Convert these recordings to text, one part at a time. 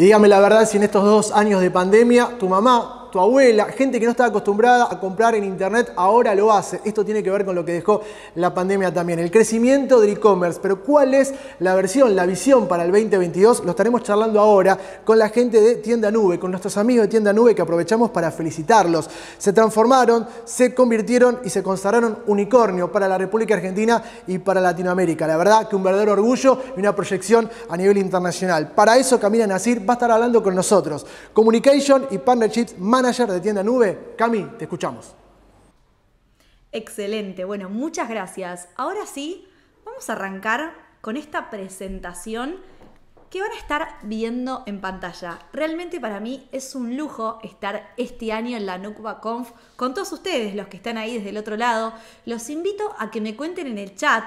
Y dígame la verdad si en estos dos años de pandemia tu mamá tu abuela, gente que no estaba acostumbrada a comprar en internet, ahora lo hace. Esto tiene que ver con lo que dejó la pandemia también, el crecimiento del e-commerce. Pero ¿cuál es la versión, la visión para el 2022? Lo estaremos charlando ahora con la gente de Tienda Nube, con nuestros amigos de Tienda Nube que aprovechamos para felicitarlos. Se transformaron, se convirtieron y se consagraron unicornio para la República Argentina y para Latinoamérica. La verdad que un verdadero orgullo y una proyección a nivel internacional. Para eso Camila Nasir va a estar hablando con nosotros. Communication y Partnerships más manager de Tienda Nube. Cami, te escuchamos. Excelente, bueno, muchas gracias. Ahora sí, vamos a arrancar con esta presentación que van a estar viendo en pantalla. Realmente para mí es un lujo estar este año en la Nucba Conf con todos ustedes, los que están ahí desde el otro lado. Los invito a que me cuenten en el chat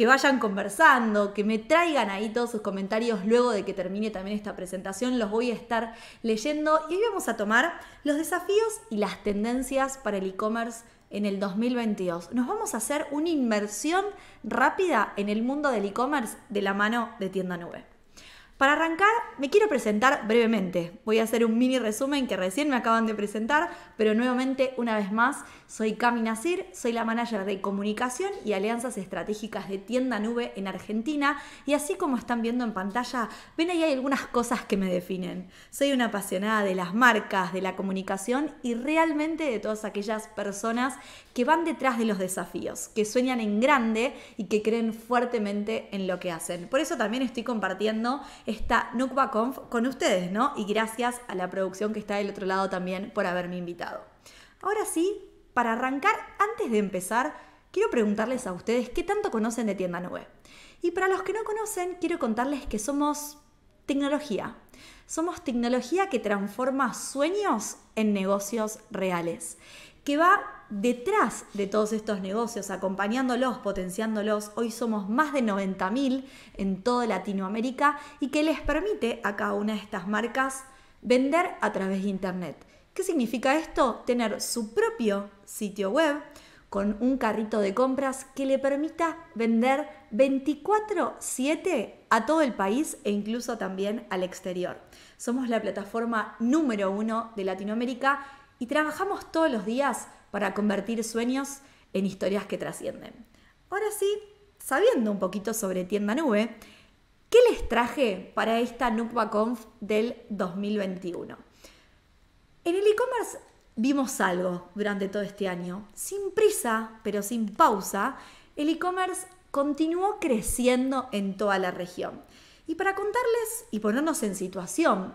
que vayan conversando, que me traigan ahí todos sus comentarios luego de que termine también esta presentación. Los voy a estar leyendo y hoy vamos a tomar los desafíos y las tendencias para el e-commerce en el 2022. Nos vamos a hacer una inmersión rápida en el mundo del e-commerce de la mano de Tienda Nube. Para arrancar, me quiero presentar brevemente. Voy a hacer un mini resumen que recién me acaban de presentar, pero nuevamente, una vez más, soy Cami Nasir, soy la manager de comunicación y alianzas estratégicas de Tienda Nube en Argentina, y así como están viendo en pantalla, ven ahí hay algunas cosas que me definen. Soy una apasionada de las marcas, de la comunicación y realmente de todas aquellas personas que van detrás de los desafíos, que sueñan en grande y que creen fuertemente en lo que hacen. Por eso también estoy compartiendo esta Nukba con ustedes, ¿no? Y gracias a la producción que está del otro lado también por haberme invitado. Ahora sí, para arrancar, antes de empezar, quiero preguntarles a ustedes qué tanto conocen de Tienda Nube. Y para los que no conocen, quiero contarles que somos tecnología. Somos tecnología que transforma sueños en negocios reales que va detrás de todos estos negocios, acompañándolos, potenciándolos. Hoy somos más de 90.000 en toda Latinoamérica y que les permite a cada una de estas marcas vender a través de Internet. ¿Qué significa esto? Tener su propio sitio web con un carrito de compras que le permita vender 24/7 a todo el país e incluso también al exterior. Somos la plataforma número uno de Latinoamérica y trabajamos todos los días para convertir sueños en historias que trascienden. Ahora sí, sabiendo un poquito sobre Tienda Nube, ¿qué les traje para esta NucbaConf del 2021? En el e-commerce vimos algo durante todo este año. Sin prisa, pero sin pausa, el e-commerce continuó creciendo en toda la región. Y para contarles y ponernos en situación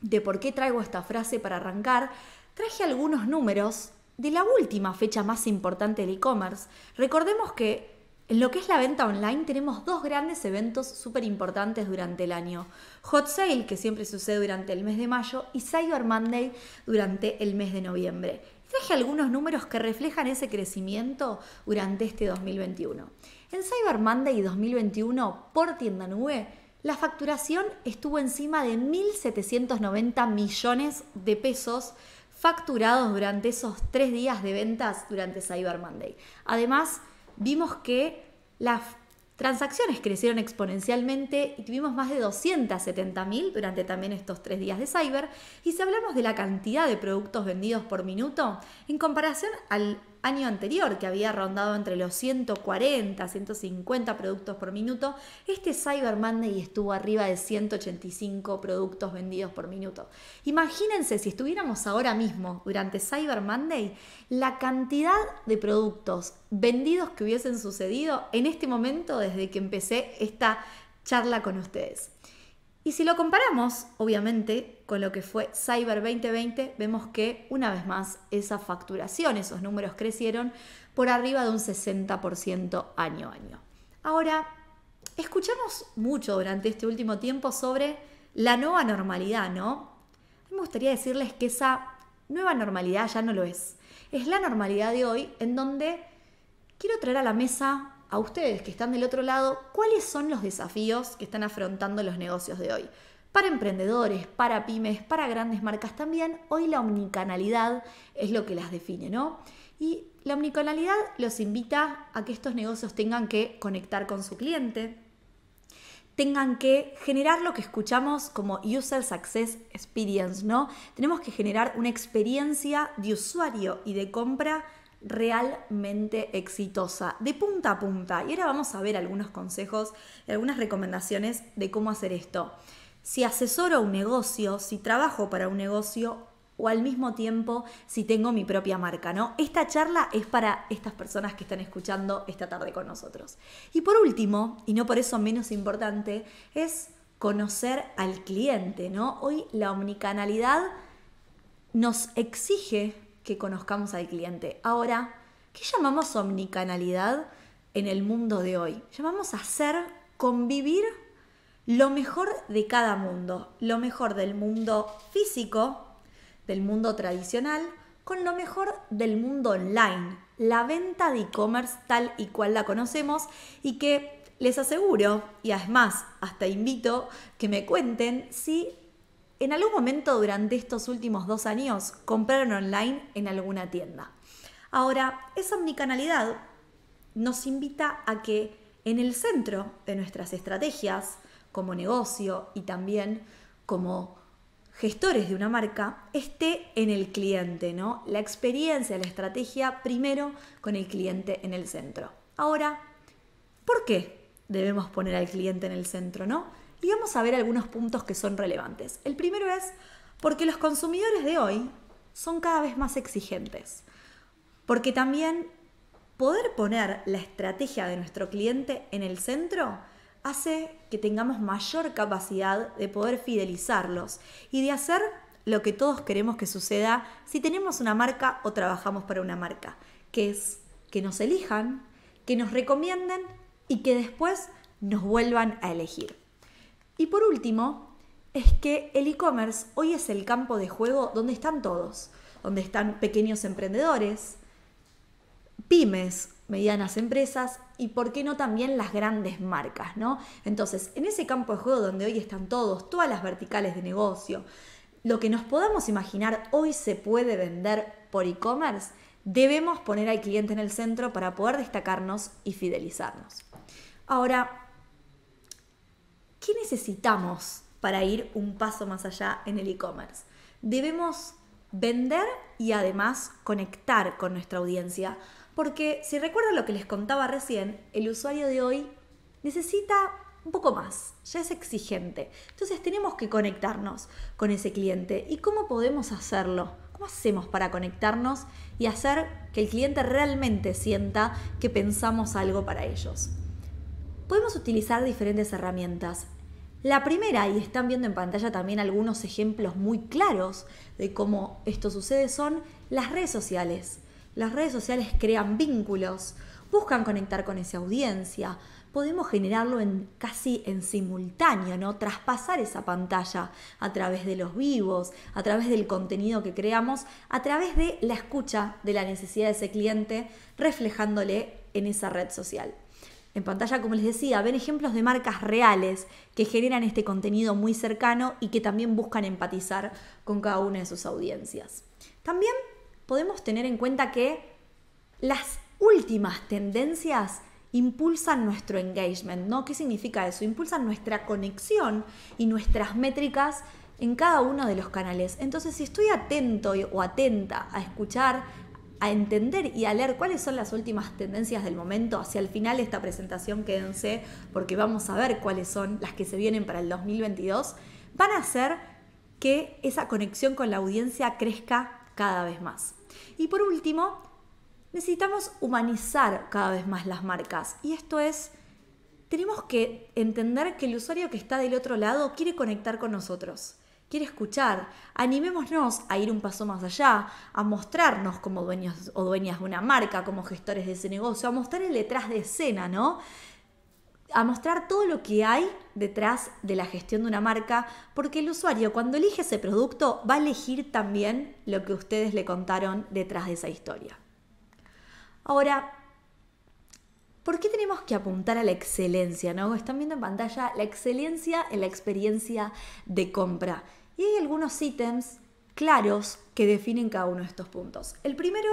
de por qué traigo esta frase para arrancar, traje algunos números de la última fecha más importante del e-commerce. Recordemos que en lo que es la venta online tenemos dos grandes eventos súper importantes durante el año. Hot Sale, que siempre sucede durante el mes de mayo, y Cyber Monday durante el mes de noviembre. Traje algunos números que reflejan ese crecimiento durante este 2021. En Cyber Monday 2021, por tienda nube, la facturación estuvo encima de 1.790 millones de pesos facturados durante esos tres días de ventas durante Cyber Monday. Además, vimos que las transacciones crecieron exponencialmente y tuvimos más de 270.000 durante también estos tres días de Cyber. Y si hablamos de la cantidad de productos vendidos por minuto, en comparación al año anterior, que había rondado entre los 140, 150 productos por minuto, este Cyber Monday estuvo arriba de 185 productos vendidos por minuto. Imagínense si estuviéramos ahora mismo durante Cyber Monday, la cantidad de productos vendidos que hubiesen sucedido en este momento desde que empecé esta charla con ustedes. Y si lo comparamos, obviamente, con lo que fue Cyber 2020, vemos que una vez más esa facturación, esos números crecieron por arriba de un 60% año a año. Ahora, escuchamos mucho durante este último tiempo sobre la nueva normalidad, ¿no? Me gustaría decirles que esa nueva normalidad ya no lo es. Es la normalidad de hoy en donde quiero traer a la mesa a ustedes que están del otro lado cuáles son los desafíos que están afrontando los negocios de hoy. Para emprendedores, para pymes, para grandes marcas también, hoy la omnicanalidad es lo que las define, ¿no? Y la omnicanalidad los invita a que estos negocios tengan que conectar con su cliente, tengan que generar lo que escuchamos como User Success Experience, ¿no? Tenemos que generar una experiencia de usuario y de compra realmente exitosa, de punta a punta. Y ahora vamos a ver algunos consejos y algunas recomendaciones de cómo hacer esto. Si asesoro un negocio, si trabajo para un negocio o al mismo tiempo si tengo mi propia marca, ¿no? Esta charla es para estas personas que están escuchando esta tarde con nosotros. Y por último, y no por eso menos importante, es conocer al cliente, ¿no? Hoy la omnicanalidad nos exige que conozcamos al cliente. Ahora, ¿qué llamamos omnicanalidad en el mundo de hoy? Llamamos hacer convivir lo mejor de cada mundo, lo mejor del mundo físico, del mundo tradicional, con lo mejor del mundo online, la venta de e-commerce tal y cual la conocemos y que les aseguro, y además hasta invito que me cuenten si en algún momento durante estos últimos dos años compraron online en alguna tienda. Ahora, esa omnicanalidad nos invita a que en el centro de nuestras estrategias como negocio y también como gestores de una marca esté en el cliente, ¿no? La experiencia, la estrategia primero con el cliente en el centro. Ahora, ¿por qué debemos poner al cliente en el centro, ¿no? Y vamos a ver algunos puntos que son relevantes. El primero es porque los consumidores de hoy son cada vez más exigentes. Porque también poder poner la estrategia de nuestro cliente en el centro hace que tengamos mayor capacidad de poder fidelizarlos y de hacer lo que todos queremos que suceda si tenemos una marca o trabajamos para una marca, que es que nos elijan, que nos recomienden y que después nos vuelvan a elegir. Y por último, es que el e-commerce hoy es el campo de juego donde están todos, donde están pequeños emprendedores, pymes, medianas empresas y por qué no también las grandes marcas, ¿no? Entonces, en ese campo de juego donde hoy están todos, todas las verticales de negocio, lo que nos podamos imaginar hoy se puede vender por e-commerce, debemos poner al cliente en el centro para poder destacarnos y fidelizarnos. Ahora, ¿qué necesitamos para ir un paso más allá en el e-commerce? Debemos vender y además conectar con nuestra audiencia, porque si recuerdan lo que les contaba recién, el usuario de hoy necesita un poco más, ya es exigente. Entonces tenemos que conectarnos con ese cliente. ¿Y cómo podemos hacerlo? ¿Cómo hacemos para conectarnos y hacer que el cliente realmente sienta que pensamos algo para ellos? Podemos utilizar diferentes herramientas, la primera, y están viendo en pantalla también algunos ejemplos muy claros de cómo esto sucede, son las redes sociales. Las redes sociales crean vínculos, buscan conectar con esa audiencia, podemos generarlo casi en simultáneo, ¿no? Traspasar esa pantalla a través de los vivos, a través del contenido que creamos, a través de la escucha de la necesidad de ese cliente, reflejándole en esa red social en pantalla, como les decía, ven ejemplos de marcas reales que generan este contenido muy cercano y que también buscan empatizar con cada una de sus audiencias. También podemos tener en cuenta que las últimas tendencias impulsan nuestro engagement, ¿no? ¿Qué significa eso? Impulsan nuestra conexión y nuestras métricas en cada uno de los canales. Entonces, si estoy atento o atenta a escuchar a entender y a leer cuáles son las últimas tendencias del momento. Hacia el final de esta presentación quédense porque vamos a ver cuáles son las que se vienen para el 2022. Van a hacer que esa conexión con la audiencia crezca cada vez más. Y por último, necesitamos humanizar cada vez más las marcas. Y esto es, tenemos que entender que el usuario que está del otro lado quiere conectar con nosotros quiere escuchar. Animémonos a ir un paso más allá, a mostrarnos como dueños o dueñas de una marca, como gestores de ese negocio, a mostrar el detrás de escena, ¿no? A mostrar todo lo que hay detrás de la gestión de una marca, porque el usuario cuando elige ese producto va a elegir también lo que ustedes le contaron detrás de esa historia. Ahora, ¿Por qué tenemos que apuntar a la excelencia? ¿no? Están viendo en pantalla la excelencia en la experiencia de compra. Y hay algunos ítems claros que definen cada uno de estos puntos. El primero,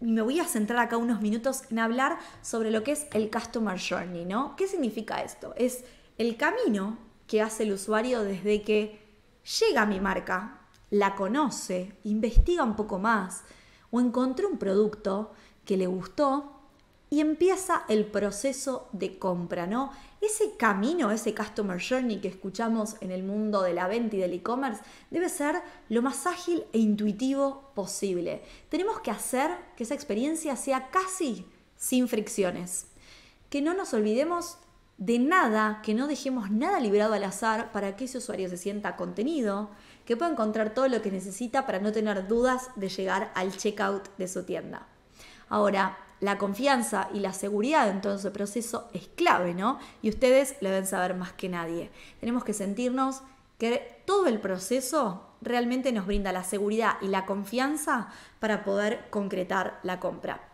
me voy a centrar acá unos minutos en hablar sobre lo que es el Customer Journey, ¿no? ¿Qué significa esto? Es el camino que hace el usuario desde que llega a mi marca, la conoce, investiga un poco más o encontró un producto que le gustó y empieza el proceso de compra, ¿no? Ese camino, ese customer journey que escuchamos en el mundo de la venta y del e-commerce debe ser lo más ágil e intuitivo posible. Tenemos que hacer que esa experiencia sea casi sin fricciones. Que no nos olvidemos de nada, que no dejemos nada liberado al azar para que ese usuario se sienta contenido, que pueda encontrar todo lo que necesita para no tener dudas de llegar al checkout de su tienda. Ahora, la confianza y la seguridad en todo ese proceso es clave, ¿no? Y ustedes lo deben saber más que nadie. Tenemos que sentirnos que todo el proceso realmente nos brinda la seguridad y la confianza para poder concretar la compra.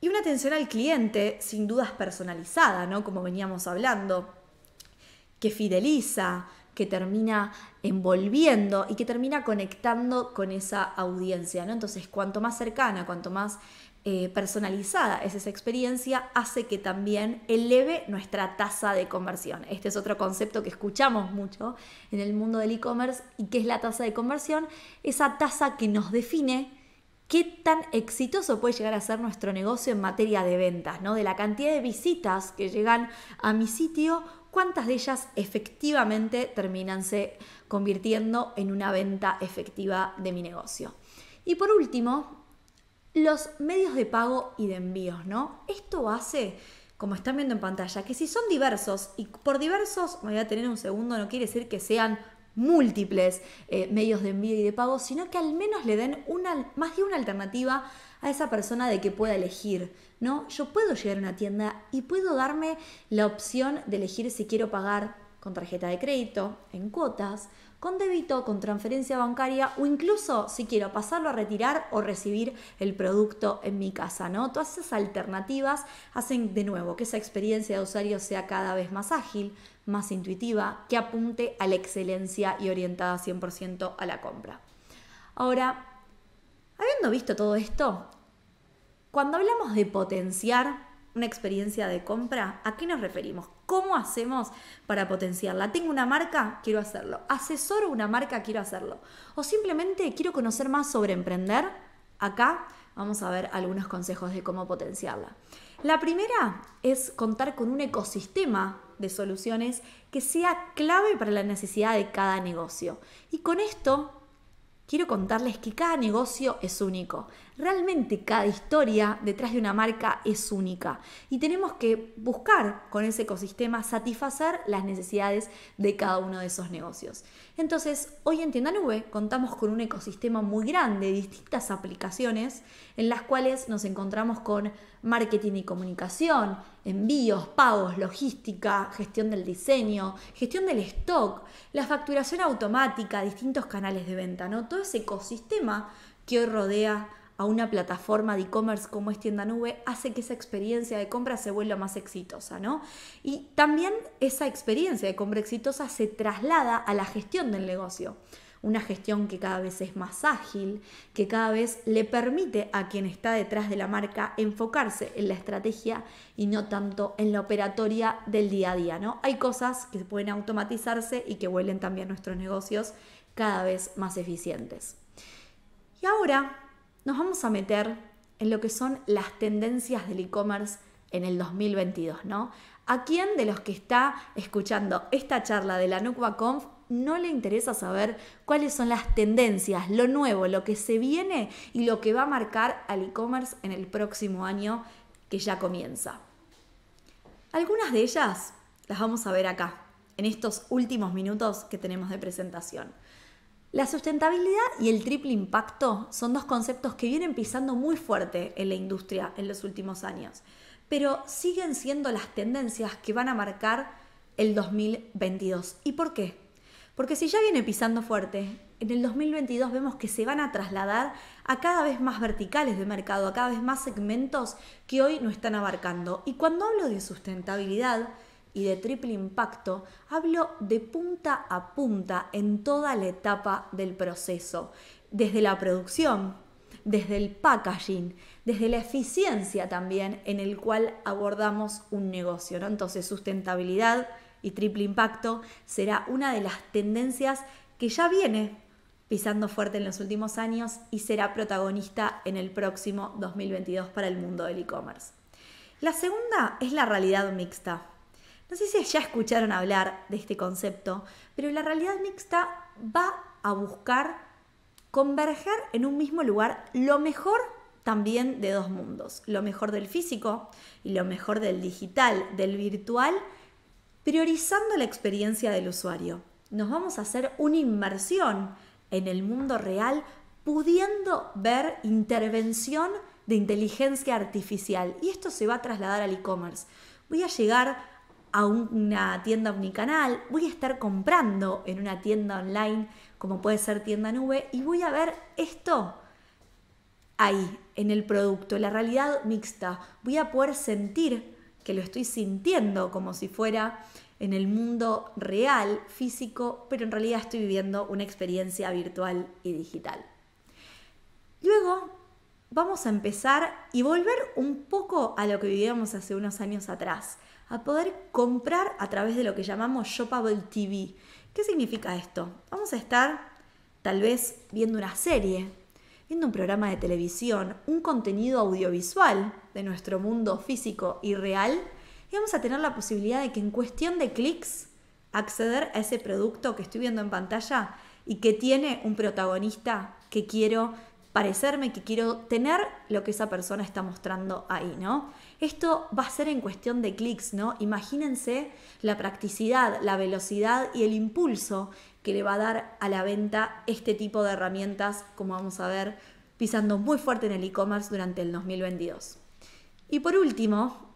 Y una atención al cliente sin dudas personalizada, ¿no? Como veníamos hablando, que fideliza, que termina envolviendo y que termina conectando con esa audiencia, ¿no? Entonces, cuanto más cercana, cuanto más eh, personalizada es esa experiencia, hace que también eleve nuestra tasa de conversión. Este es otro concepto que escuchamos mucho en el mundo del e-commerce y que es la tasa de conversión, esa tasa que nos define qué tan exitoso puede llegar a ser nuestro negocio en materia de ventas, ¿no? De la cantidad de visitas que llegan a mi sitio, cuántas de ellas efectivamente terminan se convirtiendo en una venta efectiva de mi negocio. Y por último, los medios de pago y de envíos, ¿no? Esto hace, como están viendo en pantalla, que si son diversos, y por diversos, me voy a tener un segundo, no quiere decir que sean múltiples eh, medios de envío y de pago, sino que al menos le den una, más de una alternativa a esa persona de que pueda elegir, ¿no? Yo puedo llegar a una tienda y puedo darme la opción de elegir si quiero pagar con tarjeta de crédito, en cuotas, con débito, con transferencia bancaria o incluso si quiero pasarlo a retirar o recibir el producto en mi casa, ¿no? Todas esas alternativas hacen de nuevo que esa experiencia de usuario sea cada vez más ágil, más intuitiva, que apunte a la excelencia y orientada 100% a la compra. Ahora, habiendo visto todo esto, cuando hablamos de potenciar una experiencia de compra, ¿a qué nos referimos? ¿Cómo hacemos para potenciarla? ¿Tengo una marca? Quiero hacerlo. ¿Asesoro una marca? Quiero hacerlo. ¿O simplemente quiero conocer más sobre emprender? Acá vamos a ver algunos consejos de cómo potenciarla. La primera es contar con un ecosistema de soluciones que sea clave para la necesidad de cada negocio. Y con esto quiero contarles que cada negocio es único. Realmente cada historia detrás de una marca es única y tenemos que buscar con ese ecosistema satisfacer las necesidades de cada uno de esos negocios. Entonces, hoy en Tienda Nube contamos con un ecosistema muy grande, distintas aplicaciones en las cuales nos encontramos con marketing y comunicación, envíos, pagos, logística, gestión del diseño, gestión del stock, la facturación automática, distintos canales de venta, ¿no? Todo ese ecosistema que hoy rodea a una plataforma de e-commerce como es Tienda Nube hace que esa experiencia de compra se vuelva más exitosa, Y también esa experiencia de compra exitosa se traslada a la gestión del negocio una gestión que cada vez es más ágil, que cada vez le permite a quien está detrás de la marca enfocarse en la estrategia y no tanto en la operatoria del día a día, ¿no? Hay cosas que pueden automatizarse y que vuelen también nuestros negocios cada vez más eficientes. Y ahora nos vamos a meter en lo que son las tendencias del e-commerce en el 2022, ¿no? ¿A quién de los que está escuchando esta charla de la NucuaConf no le interesa saber cuáles son las tendencias, lo nuevo, lo que se viene y lo que va a marcar al e-commerce en el próximo año que ya comienza? Algunas de ellas las vamos a ver acá, en estos últimos minutos que tenemos de presentación. La sustentabilidad y el triple impacto son dos conceptos que vienen pisando muy fuerte en la industria en los últimos años, pero siguen siendo las tendencias que van a marcar el 2022. ¿Y por qué? Porque si ya viene pisando fuerte, en el 2022 vemos que se van a trasladar a cada vez más verticales de mercado, a cada vez más segmentos que hoy no están abarcando. Y cuando hablo de sustentabilidad, y de triple impacto, hablo de punta a punta en toda la etapa del proceso, desde la producción, desde el packaging, desde la eficiencia también en el cual abordamos un negocio. ¿no? Entonces, sustentabilidad y triple impacto será una de las tendencias que ya viene pisando fuerte en los últimos años y será protagonista en el próximo 2022 para el mundo del e-commerce. La segunda es la realidad mixta. No sé si ya escucharon hablar de este concepto, pero la realidad mixta va a buscar converger en un mismo lugar lo mejor también de dos mundos, lo mejor del físico y lo mejor del digital, del virtual, priorizando la experiencia del usuario. Nos vamos a hacer una inmersión en el mundo real pudiendo ver intervención de inteligencia artificial y esto se va a trasladar al e-commerce. Voy a llegar a una tienda omnicanal, voy a estar comprando en una tienda online como puede ser tienda nube y voy a ver esto ahí, en el producto, la realidad mixta. Voy a poder sentir que lo estoy sintiendo como si fuera en el mundo real, físico, pero en realidad estoy viviendo una experiencia virtual y digital. Luego vamos a empezar y volver un poco a lo que vivíamos hace unos años atrás, a poder comprar a través de lo que llamamos Shopable TV. ¿Qué significa esto? Vamos a estar tal vez viendo una serie, viendo un programa de televisión, un contenido audiovisual de nuestro mundo físico y real, y vamos a tener la posibilidad de que en cuestión de clics acceder a ese producto que estoy viendo en pantalla y que tiene un protagonista que quiero parecerme, que quiero tener lo que esa persona está mostrando ahí, ¿no? Esto va a ser en cuestión de clics, ¿no? Imagínense la practicidad, la velocidad y el impulso que le va a dar a la venta este tipo de herramientas, como vamos a ver, pisando muy fuerte en el e-commerce durante el 2022. Y por último,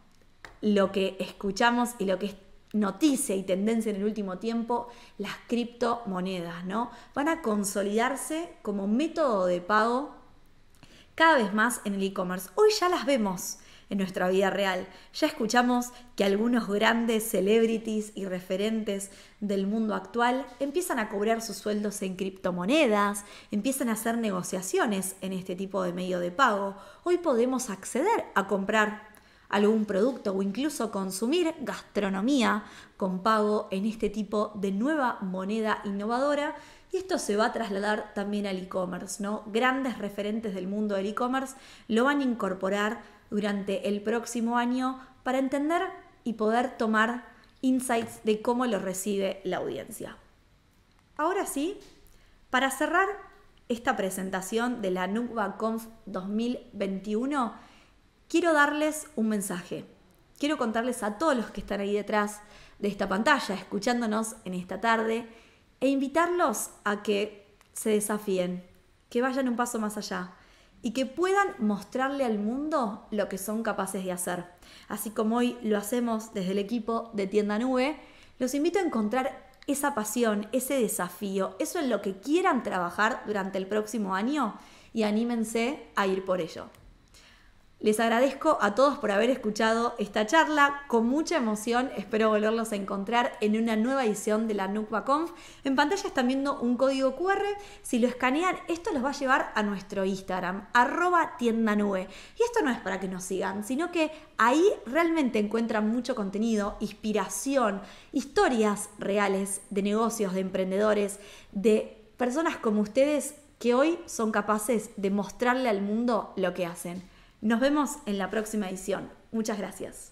lo que escuchamos y lo que es noticia y tendencia en el último tiempo, las criptomonedas, ¿no? Van a consolidarse como método de pago cada vez más en el e-commerce. Hoy ya las vemos en nuestra vida real. Ya escuchamos que algunos grandes celebrities y referentes del mundo actual empiezan a cobrar sus sueldos en criptomonedas, empiezan a hacer negociaciones en este tipo de medio de pago. Hoy podemos acceder a comprar algún producto o incluso consumir gastronomía con pago en este tipo de nueva moneda innovadora. Y esto se va a trasladar también al e-commerce, ¿no? Grandes referentes del mundo del e-commerce lo van a incorporar durante el próximo año para entender y poder tomar insights de cómo lo recibe la audiencia. Ahora sí, para cerrar esta presentación de la NubaConf 2021, quiero darles un mensaje. Quiero contarles a todos los que están ahí detrás de esta pantalla, escuchándonos en esta tarde, e invitarlos a que se desafíen, que vayan un paso más allá y que puedan mostrarle al mundo lo que son capaces de hacer. Así como hoy lo hacemos desde el equipo de Tienda Nube, los invito a encontrar esa pasión, ese desafío, eso en lo que quieran trabajar durante el próximo año y anímense a ir por ello. Les agradezco a todos por haber escuchado esta charla con mucha emoción. Espero volverlos a encontrar en una nueva edición de la Conf. En pantalla están viendo un código QR. Si lo escanean, esto los va a llevar a nuestro Instagram, arroba tienda nube. Y esto no es para que nos sigan, sino que ahí realmente encuentran mucho contenido, inspiración, historias reales de negocios, de emprendedores, de personas como ustedes que hoy son capaces de mostrarle al mundo lo que hacen. Nos vemos en la próxima edición. Muchas gracias.